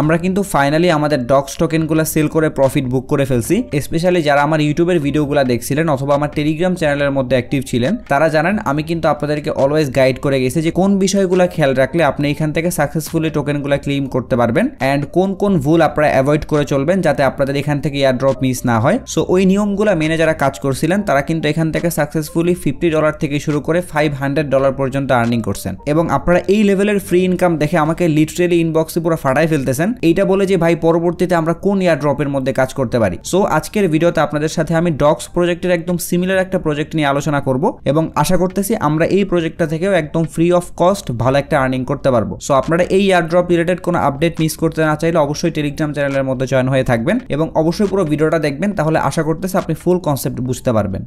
আমরা কিন্তু ফাইনালি আমাদের ডক্স টোকেনগুলো সেল করে প্রফিট বুক করে ফেলছি স্পেশালি যারা আমার ইউটিউবের ভিডিওগুলো দেখছিলেন অথবা আমার টেলিগ্রাম চ্যানেলের মধ্যে অ্যাক্টিভ ছিলেন তারা জানেন আমি কিন্তু আপনাদেরকে অলওয়েজ গাইড করে গেছি যে কোন বিষয়গুলো খেয়াল রাখলে আপনি এখান থেকে সাকসেসফুলি টোকেনগুলো ক্লেম করতে পারবেন অ্যান্ড কোন কোন ভুল আপনারা অ্যাভয়েড করে চলবেন যাতে আপনাদের এখান থেকে ড্রপ মিস না হয় সো ওই নিয়মগুলো মেনে যারা কাজ করছিলেন তারা কিন্তু এখান থেকে সাকসেসফুলি ফিফটি ডলার থেকে শুরু করে ফাইভ হান্ড্রেড ডলার পর্যন্ত আর্নিং করছেন এবং আপনারা এই লেভেলের ফ্রি ইনকাম দেখে আমাকে লিটারেলি ইনবক্সে পুরো ফাটাই ফেলতেছেন করতেছেন এইটা বলে যে ভাই পরবর্তীতে আমরা কোন ইয়ার ড্রপের মধ্যে কাজ করতে পারি সো আজকের ভিডিওতে আপনাদের সাথে আমি ডক্স প্রজেক্টের একদম সিমিলার একটা প্রজেক্ট নিয়ে আলোচনা করব এবং আশা করতেছি আমরা এই প্রজেক্টটা থেকেও একদম ফ্রি অফ কস্ট ভালো একটা আর্নিং করতে পারবো সো আপনারা এই ইয়ার ড্রপ রিলেটেড কোনো আপডেট মিস করতে না চাইলে অবশ্যই টেলিগ্রাম চ্যানেলের মধ্যে জয়েন হয়ে থাকবেন এবং অবশ্যই পুরো ভিডিওটা দেখবেন তাহলে আশা করতেছি আপনি ফুল কনসেপ্ট বুঝতে পারবেন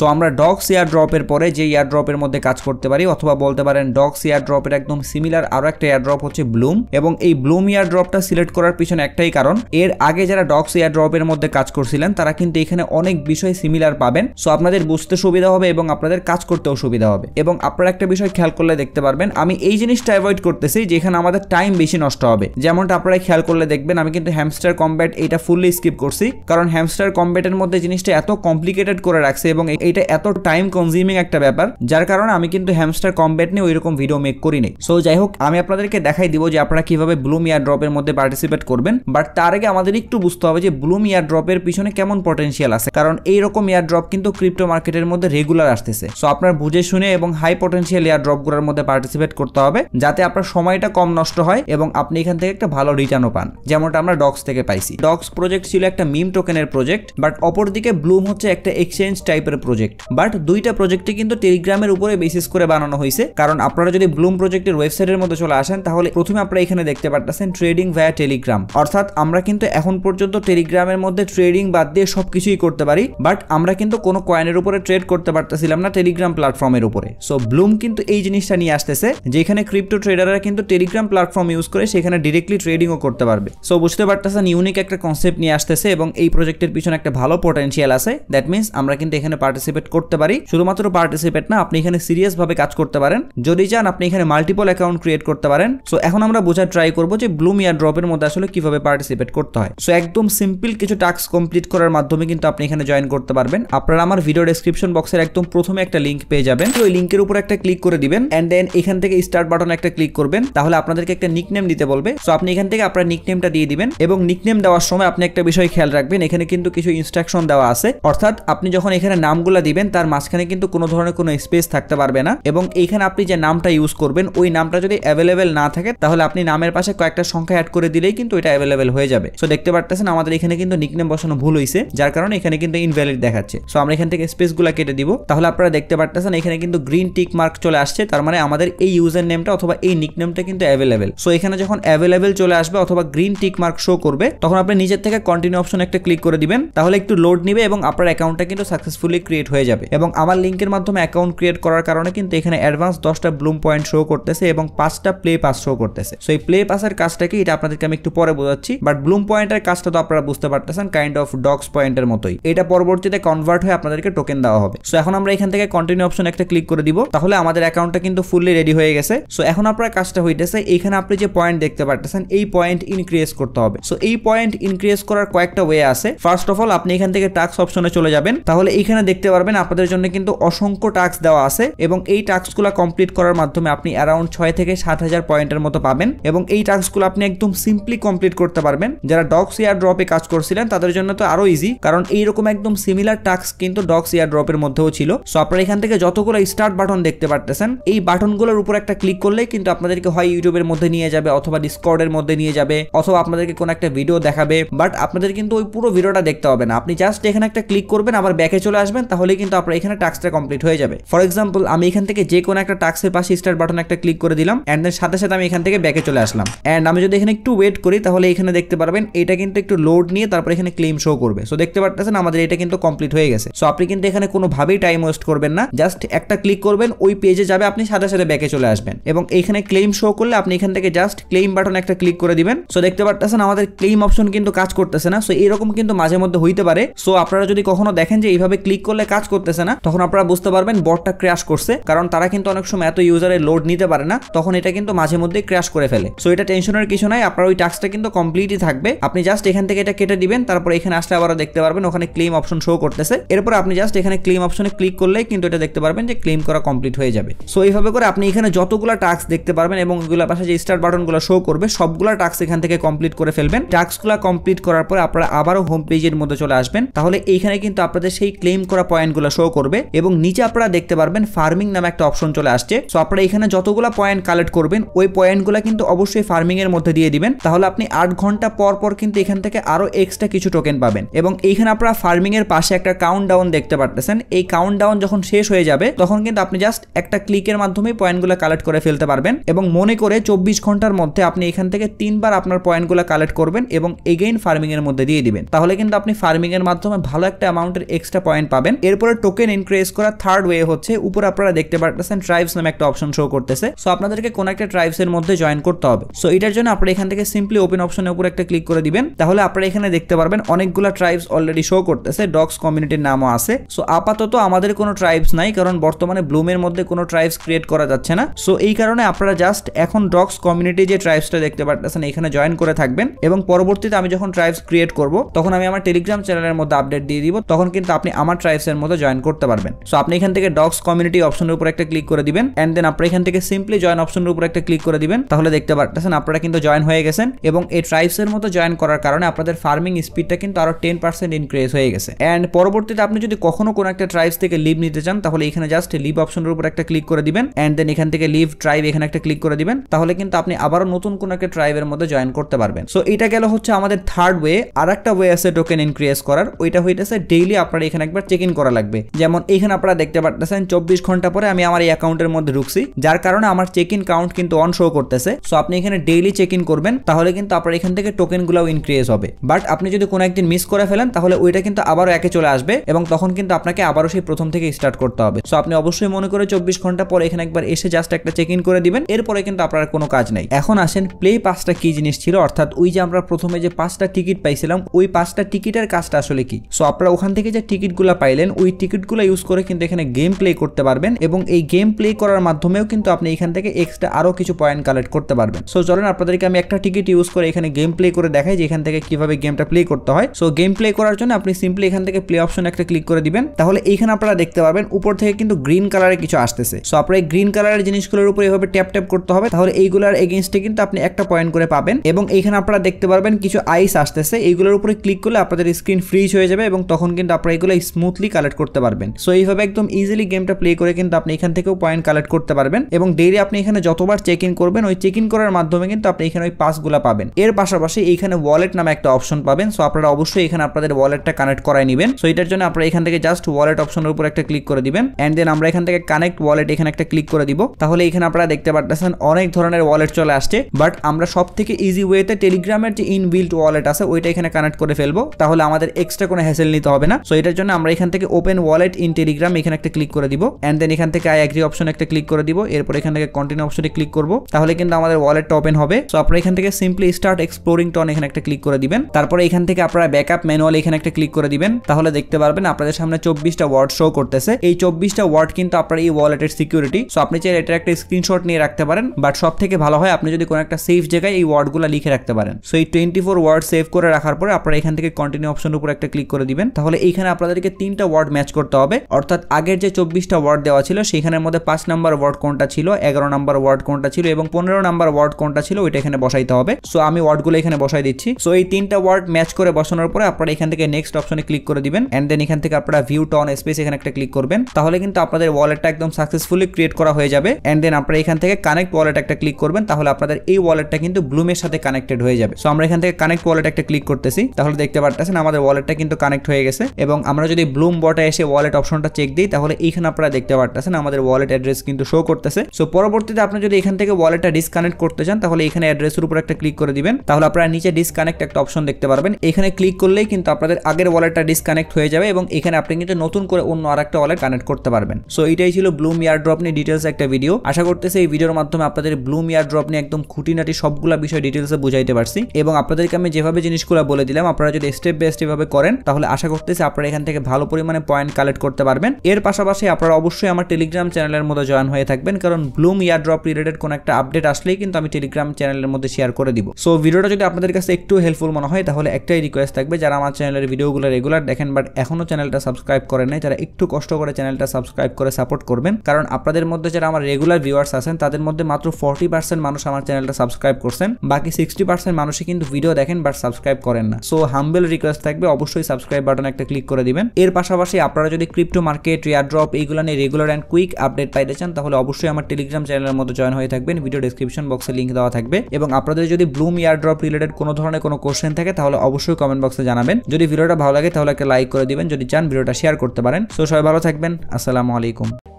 সো আমরা ডক্স এয়ার ড্রপের পরে যে এয়ার ড্রপের মধ্যে কাজ করতে পারি অথবা বলতে পারেন ডক্স এয়ার ড্রপের একদম সিমিলার আরও একটা এয়ার ড্রপ হচ্ছে ব্লুম এবং এই ব্লুম এয়ার ড্রপটা সিলেক্ট করার পিছনে একটাই কারণ এর আগে যারা ডক্স এয়ার ড্রপের মধ্যে কাজ করছিলেন তারা কিন্তু এখানে অনেক বিষয় সিমিলার পাবেন সো আপনাদের বুঝতে সুবিধা হবে এবং আপনাদের কাজ করতেও সুবিধা হবে এবং আপনারা একটা বিষয় খেয়াল করলে দেখতে পারবেন আমি এই জিনিসটা অ্যাভয়েড করতেছি যেখানে আমাদের টাইম বেশি নষ্ট হবে যেমনটা আপনারা খেয়াল করলে দেখবেন আমি কিন্তু হ্যামস্টার কম্ব্যাট এটা ফুললি স্কিপ করছি কারণ হ্যামস্টার কম্ব্যাটের মধ্যে জিনিসটা এত কমপ্লিকেটেড করে রাখছে এবং এটা এত টাইম কনজিউমিং একটা ব্যাপার যার কারণে আমি কিন্তু হ্যামস্টার কম্বেট নিয়ে ওইরকম ভিডিও মেক করি করিনি সো যাই হোক আমি আপনাদেরকে দেখাই দিব যে আপনারা কিভাবে ব্লুম ইয়ার ড্রপের মধ্যে পার্টিসিপেট করবেন বাট তার আগে আমাদের একটু বুঝতে হবে যে ব্লুম ইয়ার ড্রপের পিছনে কেমন পটেন্সিয়াল আছে কারণ এইরকম ইয়ার ড্রপ কিন্তু ক্রিপ্টো মার্কেটের মধ্যে রেগুলার আসতেছে সো আপনার বুঝে শুনে এবং হাই পটেন্সিয়াল ইয়ার ড্রপগুলোর মধ্যে পার্টিসিপেট করতে হবে যাতে আপনার সময়টা কম নষ্ট হয় এবং আপনি এখান থেকে একটা ভালো রিটার্নও পান যেমনটা আমরা ডক্স থেকে পাইছি ডক্স প্রজেক্ট ছিল একটা মিম টোকেনের প্রজেক্ট বাট অপরদিকে ব্লুম হচ্ছে একটা এক্সচেঞ্জ টাইপের প্রজেক্ট প্রজেক্ট বাট দুইটা প্রজেক্টই কিন্তু টেলিগ্রামের উপরে বেসিস করে বানানো হয়েছে কারণ আপনারা যদি ব্লুম প্রজেক্টের ওয়েবসাইটের মধ্যে চলে আসেন তাহলে প্রথমে আপনারা এখানে দেখতে পারতেছেন ট্রেডিং ভায়া টেলিগ্রাম অর্থাৎ আমরা কিন্তু এখন পর্যন্ত টেলিগ্রামের মধ্যে ট্রেডিং বাদ দিয়ে সব কিছুই করতে পারি বাট আমরা কিন্তু কোনো কয়েনের উপরে ট্রেড করতে পারতেছিলাম না টেলিগ্রাম প্ল্যাটফর্মের উপরে সো ব্লুম কিন্তু এই জিনিসটা নিয়ে আসতেছে যেখানে ক্রিপ্টো ট্রেডাররা কিন্তু টেলিগ্রাম প্ল্যাটফর্ম ইউজ করে সেখানে ডিরেক্টলি ট্রেডিংও করতে পারবে সো বুঝতে পারতেছেন ইউনিক একটা কনসেপ্ট নিয়ে আসতেছে এবং এই প্রজেক্টের পিছনে একটা ভালো পটেন্সিয়াল আছে দ্যাট মিনস আমরা কিন্তু এখানে পার্টিসিপেট পার্টিসিপেট করতে পারি শুধুমাত্র পার্টিসিপেট না আপনি এখানে সিরিয়াস ভাবে কাজ করতে পারেন যদি চান আপনি এখানে মাল্টিপল অ্যাকাউন্ট ক্রিয়েট করতে পারেন সো এখন আমরা বোঝার ট্রাই করব যে ব্লুম ইয়ার ড্রপের মধ্যে আসলে কিভাবে পার্টিসিপেট করতে হয় সো একদম সিম্পল কিছু টাস্ক কমপ্লিট করার মাধ্যমে কিন্তু আপনি এখানে জয়েন করতে পারবেন আপনারা আমার ভিডিও ডেসক্রিপশন বক্সের একদম প্রথমে একটা লিঙ্ক পেয়ে যাবেন ওই লিঙ্কের উপর একটা ক্লিক করে দিবেন অ্যান্ড দেন এখান থেকে স্টার্ট বাটন একটা ক্লিক করবেন তাহলে আপনাদেরকে একটা নিকনেম দিতে বলবে সো আপনি এখান থেকে আপনার নিকনেমটা দিয়ে দিবেন এবং নিকনেম দেওয়ার সময় আপনি একটা বিষয় খেয়াল রাখবেন এখানে কিন্তু কিছু ইনস্ট্রাকশন দেওয়া আছে অর্থাৎ আপনি যখন এখানে নামগুলো যেগুলো দিবেন তার মাঝখানে কিন্তু কোনো ধরনের কোনো স্পেস থাকতে পারবে না এবং এইখানে আপনি যে নামটা ইউজ করবেন ওই নামটা যদি অ্যাভেলেবেল না থাকে তাহলে আপনি নামের পাশে কয়েকটা সংখ্যা অ্যাড করে দিলেই কিন্তু এটা অ্যাভেলেবেল হয়ে যাবে সো দেখতে পারতেছেন আমাদের এখানে কিন্তু নিকনেম বসানো ভুল হয়েছে যার কারণে এখানে কিন্তু ইনভ্যালিড দেখাচ্ছে সো আমরা এখান থেকে স্পেসগুলো কেটে দিব তাহলে আপনারা দেখতে পারতেছেন এখানে কিন্তু গ্রিন টিক মার্ক চলে আসছে তার মানে আমাদের এই ইউজার নেমটা অথবা এই নিকনেমটা কিন্তু অ্যাভেলেবেল সো এখানে যখন অ্যাভেলেবেল চলে আসবে অথবা গ্রিন টিক মার্ক শো করবে তখন আপনি নিজের থেকে কন্টিনিউ অপশন একটা ক্লিক করে দিবেন তাহলে একটু লোড নিবে এবং আপনার অ্যাকাউন্টটা কিন্তু সাকসেসফুলি ক্রিয়েট ক্রিয়েট হয়ে যাবে এবং আমার লিঙ্কের মাধ্যমে অ্যাকাউন্ট ক্রিয়েট করার কারণে কিন্তু এখানে অ্যাডভান্স দশটা ব্লুম পয়েন্ট শো করতেছে এবং পাঁচটা প্লে পাস শো করতেছে সো এই প্লে পাসের কাজটা কি এটা আপনাদেরকে আমি একটু পরে বোঝাচ্ছি বাট ব্লুম পয়েন্টের কাজটা তো আপনারা বুঝতে পারতেছেন কাইন্ড অফ ডক্স পয়েন্টের মতোই এটা পরবর্তীতে কনভার্ট হয়ে আপনাদেরকে টোকেন দেওয়া হবে সো এখন আমরা এখান থেকে কন্টিনিউ অপশন একটা ক্লিক করে দিব তাহলে আমাদের অ্যাকাউন্টটা কিন্তু ফুললি রেডি হয়ে গেছে সো এখন আপনার কাজটা হইতেছে এখানে আপনি যে পয়েন্ট দেখতে পারতেছেন এই পয়েন্ট ইনক্রিজ করতে হবে সো এই পয়েন্ট ইনক্রিজ করার কয়েকটা ওয়ে আছে ফার্স্ট অফ অল আপনি এখান থেকে টাক্স অপশনে চলে যাবেন তাহলে এখানে দেখতে পারবেন আপনাদের জন্য কিন্তু অসংখ্য টাস্ক দেওয়া আছে এবং এই টাস্কগুলো কমপ্লিট করার মাধ্যমে আপনি অ্যারাউন্ড ছয় থেকে সাত হাজার পয়েন্টের মতো পাবেন এবং এই টাস্কগুলো আপনি একদম সিম্পলি কমপ্লিট করতে পারবেন যারা ডক্স ইয়ার ড্রপে কাজ করছিলেন তাদের জন্য তো আরও ইজি কারণ এইরকম একদম সিমিলার টাস্ক কিন্তু ডক্স ইয়ার ড্রপের মধ্যেও ছিল সো আপনারা এখান থেকে যতগুলো স্টার্ট বাটন দেখতে পারতেছেন এই বাটনগুলোর উপর একটা ক্লিক করলে কিন্তু আপনাদেরকে হয় ইউটিউবের মধ্যে নিয়ে যাবে অথবা ডিসকর্ডের মধ্যে নিয়ে যাবে অথবা আপনাদেরকে কোনো একটা ভিডিও দেখাবে বাট আপনাদের কিন্তু ওই পুরো ভিডিওটা দেখতে হবে না আপনি জাস্ট এখানে একটা ক্লিক করবেন আবার ব্যাকে চলে আসবেন তাহলে তাহলে কিন্তু আপনার এখানে টাস্কটা কমপ্লিট হয়ে যাবে ফর এক্সাম্পল আমি এখান থেকে যে কোনো একটা টাস্কের পাশে স্টার্ট বাটন একটা ক্লিক করে দিলাম অ্যান্ড দেন সাথে সাথে আমি এখান থেকে ব্যাকে চলে আসলাম অ্যান্ড আমি যদি এখানে একটু ওয়েট করি তাহলে এখানে দেখতে পারবেন এটা কিন্তু একটু লোড নিয়ে তারপর এখানে ক্লেম শো করবে সো দেখতে পারতেছেন আমাদের এটা কিন্তু কমপ্লিট হয়ে গেছে সো আপনি কিন্তু এখানে কোনোভাবেই টাইম ওয়েস্ট করবেন না জাস্ট একটা ক্লিক করবেন ওই পেজে যাবে আপনি সাথে সাথে ব্যাকে চলে আসবেন এবং এখানে ক্লেম শো করলে আপনি এখান থেকে জাস্ট ক্লেম বাটন একটা ক্লিক করে দিবেন সো দেখতে পারতেছেন আমাদের ক্লেম অপশন কিন্তু কাজ করতেছে না সো এরকম কিন্তু মাঝে মধ্যে হইতে পারে সো আপনারা যদি কখনো দেখেন যে এইভাবে ক্লিক করলে কাজ করতেছে না তখন আপনারা বুঝতে পারবেন বটটা ক্র্যাশ করছে কারণ তারা কিন্তু অনেক সময় এত ইউজারের লোড নিতে পারে না তখন এটা কিন্তু মাঝে মধ্যে ক্র্যাশ করে ফেলে সো এটা টেনশনের কিছু নাই আপনার ওই টাস্কটা কিন্তু কমপ্লিটই থাকবে আপনি জাস্ট এখান থেকে এটা কেটে দিবেন তারপর এখানে আসলে আবার দেখতে পারবেন ওখানে ক্লেম অপশন শো করতেছে এরপর আপনি জাস্ট এখানে ক্লেম অপশনে ক্লিক করলেই কিন্তু এটা দেখতে পারবেন যে ক্লেম করা কমপ্লিট হয়ে যাবে সো এইভাবে করে আপনি এখানে যতগুলো টাস্ক দেখতে পারবেন এবং ওইগুলো পাশে যে স্টার্ট বাটনগুলো শো করবে সবগুলো টাস্ক এখান থেকে কমপ্লিট করে ফেলবেন টাস্কগুলো কমপ্লিট করার পর আপনারা আবারও হোম পেজের মধ্যে চলে আসবেন তাহলে এইখানে কিন্তু আপনাদের সেই ক্লেম করা পয়েন্টগুলো শো করবে এবং নিচে আপনারা দেখতে পারবেন ফার্মিং নামে একটা অপশন চলে আসছে সো আপনারা এখানে যতগুলো পয়েন্ট কালেক্ট করবেন ওই পয়েন্টগুলো কিন্তু অবশ্যই ফার্মিং এর মধ্যে দিয়ে দিবেন তাহলে আপনি আট ঘন্টা পর পর কিন্তু এখান থেকে আরও এক্সট্রা কিছু টোকেন পাবেন এবং এইখানে আপনারা ফার্মিং এর পাশে একটা কাউন্ট ডাউন দেখতে পারতেছেন এই কাউন্ট ডাউন যখন শেষ হয়ে যাবে তখন কিন্তু আপনি জাস্ট একটা ক্লিকের মাধ্যমে পয়েন্টগুলো কালেক্ট করে ফেলতে পারবেন এবং মনে করে চব্বিশ ঘন্টার মধ্যে আপনি এখান থেকে তিনবার আপনার পয়েন্টগুলো কালেক্ট করবেন এবং এগেইন ফার্মিং এর মধ্যে দিয়ে দিবেন তাহলে কিন্তু আপনি ফার্মিং এর মাধ্যমে ভালো একটা অ্যামাউন্টের এক্সট্রা পয়েন্ট পাবেন এরপরে টোকেন ইনক্রিজ করা থার্ড ওয়ে হচ্ছে উপরে আপনারা দেখতে পারতেছেন ট্রাইবস নামে একটা অপশন শো করতেছে সো আপনাদেরকে কোন একটা ট্রাইবস এর মধ্যে জয়েন করতে হবে সো এটার জন্য আপনারা এখান থেকে সিম্পলি ওপেন অপশনের উপর একটা ক্লিক করে দিবেন তাহলে আপনারা এখানে দেখতে পারবেন অনেকগুলা ট্রাইবস অলরেডি শো করতেছে ডগস কমিউনিটির নামও আছে সো আপাতত আমাদের কোনো ট্রাইবস নাই কারণ বর্তমানে ব্লুমের মধ্যে কোনো ট্রাইবস ক্রিয়েট করা যাচ্ছে না সো এই কারণে আপনারা জাস্ট এখন ডগস কমিউনিটি যে ট্রাইবসটা দেখতে পারতেছেন এখানে জয়েন করে থাকবেন এবং পরবর্তীতে আমি যখন ট্রাইবস ক্রিয়েট করব তখন আমি আমার টেলিগ্রাম চ্যানেলের মধ্যে আপডেট দিয়ে দিব তখন কিন্তু আপনি আমার ট্রাইবসের নিজের মতো জয়েন করতে পারবেন সো আপনি এখান থেকে ডগস কমিউনিটি অপশনের উপর একটা ক্লিক করে দিবেন অ্যান্ড দেন আপনার এখান থেকে সিম্পলি জয়েন অপশনের উপর একটা ক্লিক করে দিবেন তাহলে দেখতে পারতেছেন আপনারা কিন্তু জয়েন হয়ে গেছেন এবং এই ট্রাইবসের মতো জয়েন করার কারণে আপনাদের ফার্মিং স্পিডটা কিন্তু আরো টেন পার্সেন্ট ইনক্রিজ হয়ে গেছে অ্যান্ড পরবর্তীতে আপনি যদি কখনো কোনো একটা ট্রাইবস থেকে লিভ নিতে চান তাহলে এখানে জাস্ট লিভ অপশনের উপর একটা ক্লিক করে দিবেন অ্যান্ড দেন এখান থেকে লিভ ট্রাইব এখানে একটা ক্লিক করে দিবেন তাহলে কিন্তু আপনি আবারও নতুন কোনো একটা ট্রাইবের মধ্যে জয়েন করতে পারবেন সো এটা গেল হচ্ছে আমাদের থার্ড ওয়ে আর একটা ওয়ে আছে টোকেন ইনক্রিজ করার ওইটা হইতেছে ডেইলি আপনারা এখানে একবার চেক ইন করা করা লাগবে যেমন এইখানে আপনারা দেখতে পারতেছেন চব্বিশ ঘন্টা পরে আমি আমার এই অ্যাকাউন্টের মধ্যে ঢুকছি যার কারণে আমার চেক ইন কাউন্ট কিন্তু অন শো করতেছে সো আপনি এখানে ডেইলি চেক ইন করবেন তাহলে কিন্তু আপনার এখান থেকে টোকেনগুলোও ইনক্রিজ হবে বাট আপনি যদি কোনো একদিন মিস করে ফেলেন তাহলে ওইটা কিন্তু আবারও একে চলে আসবে এবং তখন কিন্তু আপনাকে আবারও সেই প্রথম থেকে স্টার্ট করতে হবে সো আপনি অবশ্যই মনে করে চব্বিশ ঘন্টা পরে এখানে একবার এসে জাস্ট একটা চেক ইন করে দিবেন এরপরে কিন্তু আপনার কোনো কাজ নাই এখন আসেন প্লে পাসটা কি জিনিস ছিল অর্থাৎ ওই যে আমরা প্রথমে যে পাঁচটা টিকিট পাইছিলাম ওই পাঁচটা টিকিটের কাজটা আসলে কি সো আপনারা ওখান থেকে যে টিকিটগুলো পাইলেন ওই টিকিটগুলো ইউজ করে কিন্তু এখানে গেম প্লে করতে পারবেন এবং এই গেম প্লে করার মাধ্যমেও কিন্তু আপনি এখান থেকে এক্সট্রা আরও কিছু পয়েন্ট কালেক্ট করতে পারবেন সো চলেন আপনাদেরকে আমি একটা টিকিট ইউজ করে এখানে গেম প্লে করে দেখাই যে এখান থেকে কিভাবে গেমটা প্লে করতে হয় সো গেম প্লে করার জন্য আপনি সিম্পলি এখান থেকে প্লে অপশন একটা ক্লিক করে দিবেন তাহলে এখানে আপনারা দেখতে পারবেন উপর থেকে কিন্তু গ্রিন কালারের কিছু আসতেছে সো আপনার এই গ্রিন কালারের জিনিসগুলোর উপর এভাবে ট্যাপ ট্যাপ করতে হবে তাহলে এইগুলোর এগেনস্টে কিন্তু আপনি একটা পয়েন্ট করে পাবেন এবং এইখানে আপনারা দেখতে পারবেন কিছু আইস আসতেছে এইগুলোর উপরে ক্লিক করলে আপনাদের স্ক্রিন ফ্রিজ হয়ে যাবে এবং তখন কিন্তু আপনারা এগুলো স্মুথলি কালেক্ট কালেক্ট করতে পারবেন সো এইভাবে একদম ইজিলি গেমটা প্লে করে কিন্তু আপনি এখান থেকেও পয়েন্ট কালেক্ট করতে পারবেন এবং ডেইলি আপনি এখানে যতবার চেক ইন করবেন ওই চেক ইন করার মাধ্যমে কিন্তু আপনি এখানে ওই পাসগুলো পাবেন এর পাশাপাশি এইখানে ওয়ালেট নামে একটা অপশন পাবেন সো আপনারা অবশ্যই এখানে আপনাদের ওয়ালেটটা কানেক্ট করাই নেবেন সো এটার জন্য আপনারা এখান থেকে জাস্ট ওয়ালেট অপশনের উপর একটা ক্লিক করে দিবেন অ্যান্ড দেন আমরা এখান থেকে কানেক্ট ওয়ালেট এখানে একটা ক্লিক করে দিব তাহলে এখানে আপনারা দেখতে পারতেছেন অনেক ধরনের ওয়ালেট চলে আসছে বাট আমরা সব থেকে ইজি ওয়েতে টেলিগ্রামের যে ইনবিল্ট ওয়ালেট আছে ওইটা এখানে কানেক্ট করে ফেলবো তাহলে আমাদের এক্সট্রা কোনো হ্যাসেল নিতে হবে না সো এটার জন্য আমরা এখান থেকে ওপেন ওয়ালেট ইন টেলিগ্রাম এখানে একটা ক্লিক করে দিব অ্যান্ড দেন এখান থেকে আই অ্যাগ্রি অপশন একটা ক্লিক করে দিব এরপর এখান থেকে কন্টিনিউ অপশনে ক্লিক করব তাহলে কিন্তু আমাদের ওয়ালেটটা ওপেন হবে সো আপনারা এখান থেকে সিম্পলি স্টার্ট এক্সপ্লোরিং টন এখানে একটা ক্লিক করে দিবেন তারপরে এখান থেকে আপনারা ব্যাকআপ ম্যানুয়াল এখানে একটা ক্লিক করে দিবেন তাহলে দেখতে পারবেন আপনাদের সামনে চব্বিশটা ওয়ার্ড শো করতেছে এই চব্বিশটা ওয়ার্ড কিন্তু আপনার এই ওয়ালেটের সিকিউরিটি সো আপনি চাইলে এটা একটা স্ক্রিনশট নিয়ে রাখতে পারেন বাট সব থেকে ভালো হয় আপনি যদি কোনো একটা সেফ জায়গায় এই ওয়ার্ডগুলো লিখে রাখতে পারেন সো এই টোয়েন্টি ফোর ওয়ার্ড সেভ করে রাখার পরে আপনারা এখান থেকে কন্টিনিউ অপশন উপর একটা ক্লিক করে দিবেন তাহলে এইখানে আপনাদেরকে তিনটা ওয়ার্ড ওয়ার্ড ম্যাচ করতে হবে অর্থাৎ আগের যে চব্বিশটা ওয়ার্ড দেওয়া ছিল সেখানের মধ্যে পাঁচ নাম্বার ওয়ার্ড কোনটা ছিল এগারো নাম্বার ওয়ার্ড কোনটা ছিল এবং পনেরো নাম্বার ওয়ার্ড কোনটা ছিল ওইটা এখানে বসাইতে হবে সো আমি ওয়ার্ডগুলো এখানে বসাই দিচ্ছি সো এই তিনটা ওয়ার্ড ম্যাচ করে বসানোর পরে আপনারা এখান থেকে নেক্সট অপশনে ক্লিক করে দিবেন অ্যান্ড দেন এখান থেকে আপনারা ভিউ টন স্পেস এখানে একটা ক্লিক করবেন তাহলে কিন্তু আপনাদের ওয়ালেটটা একদম সাকসেসফুলি ক্রিয়েট করা হয়ে যাবে অ্যান্ড দেন আপনারা এখান থেকে কানেক্ট ওয়ালেট একটা ক্লিক করবেন তাহলে আপনাদের এই ওয়ালেটটা কিন্তু ব্লুমের সাথে কানেক্টেড হয়ে যাবে সো আমরা এখান থেকে কানেক্ট ওয়ালেট একটা ক্লিক করতেছি তাহলে দেখতে পারতেছেন আমাদের ওয়ালেটটা কিন্তু কানেক্ট হয়ে গেছে এবং আমরা যদি ব্লুম বটে এসে ওয়ালেট অপশনটা চেক দিই তাহলে এইখানে আপনারা দেখতে পারতেছেন আমাদের ওয়ালেট অ্যাড্রেস কিন্তু শো করতেছে সো পরবর্তীতে আপনি যদি এখান থেকে ওয়ালেটটা ডিসকানেক্ট করতে চান তাহলে এখানে অ্যাড্রেসের উপর একটা ক্লিক করে দিবেন তাহলে আপনারা নিচে ডিসকানেক্ট একটা অপশন দেখতে পারবেন এখানে ক্লিক করলেই কিন্তু আপনাদের আগের ওয়ালেটটা ডিসকানেক্ট হয়ে যাবে এবং এখানে আপনি কিন্তু নতুন করে অন্য আর একটা ওয়ালেট কানেক্ট করতে পারবেন সো এটাই ছিল ব্লুম ইয়ার ড্রপ নিয়ে ডিটেলস একটা ভিডিও আশা করতেছি এই ভিডিওর মাধ্যমে আপনাদের ব্লুম ইয়ার ড্রপ নিয়ে একদম খুঁটিনাটি সবগুলো বিষয় ডিটেলসে বুঝাইতে পারছি এবং আপনাদেরকে আমি যেভাবে জিনিসগুলো বলে দিলাম আপনারা যদি স্টেপ বাই স্টেপ ভাবে করেন তাহলে আশা করতেছি আপনারা এখান থেকে ভালো পরিমাণে ওখানে পয়েন্ট কালেক্ট করতে পারবেন এর পাশাপাশি আপনারা অবশ্যই আমার টেলিগ্রাম চ্যানেলের মধ্যে জয়েন হয়ে থাকবেন কারণ ব্লুম ইয়ার ড্রপ রিলেটেড কোনো একটা আপডেট আসলেই কিন্তু আমি টেলিগ্রাম চ্যানেলের মধ্যে শেয়ার করে দিব সো ভিডিওটা যদি আপনাদের কাছে একটু হেল্পফুল মনে হয় তাহলে একটাই রিকোয়েস্ট থাকবে যারা আমার চ্যানেলের ভিডিওগুলো রেগুলার দেখেন বাট এখনও চ্যানেলটা সাবস্ক্রাইব করেন নাই যারা একটু কষ্ট করে চ্যানেলটা সাবস্ক্রাইব করে সাপোর্ট করবেন কারণ আপনাদের মধ্যে যারা আমার রেগুলার ভিউয়ার্স আছেন তাদের মধ্যে মাত্র ফর্টি পার্সেন্ট মানুষ আমার চ্যানেলটা সাবস্ক্রাইব করছেন বাকি সিক্সটি পার্সেন্ট মানুষই কিন্তু ভিডিও দেখেন বাট সাবস্ক্রাইব করেন না সো হাম্বেল রিকোয়েস্ট থাকবে অবশ্যই সাবস্ক্রাইব বাটন একটা ক্লিক করে দিবেন এর পাশাপাশি পাশাপাশি আপনারা যদি ক্রিপ্টো মার্কেট ড্রপ এইগুলো নিয়ে রেগুলার অ্যান্ড কুইক আপডেট পাইতে চান তাহলে অবশ্যই আমার টেলিগ্রাম চ্যানেলের মতো জয়েন হয়ে থাকবেন ভিডিও ডিসক্রিপশন বক্সে লিঙ্ক দেওয়া থাকবে এবং আপনাদের যদি ব্লুম ড্রপ রিলেটেড কোনো ধরনের কোনো কোশ্চেন থাকে তাহলে অবশ্যই কমেন্ট বক্সে জানাবেন যদি ভিডিওটা ভালো লাগে তাহলে একটা লাইক করে দিবেন যদি চান ভিডিওটা শেয়ার করতে পারেন সো সবাই ভালো থাকবেন আসসালামু আলাইকুম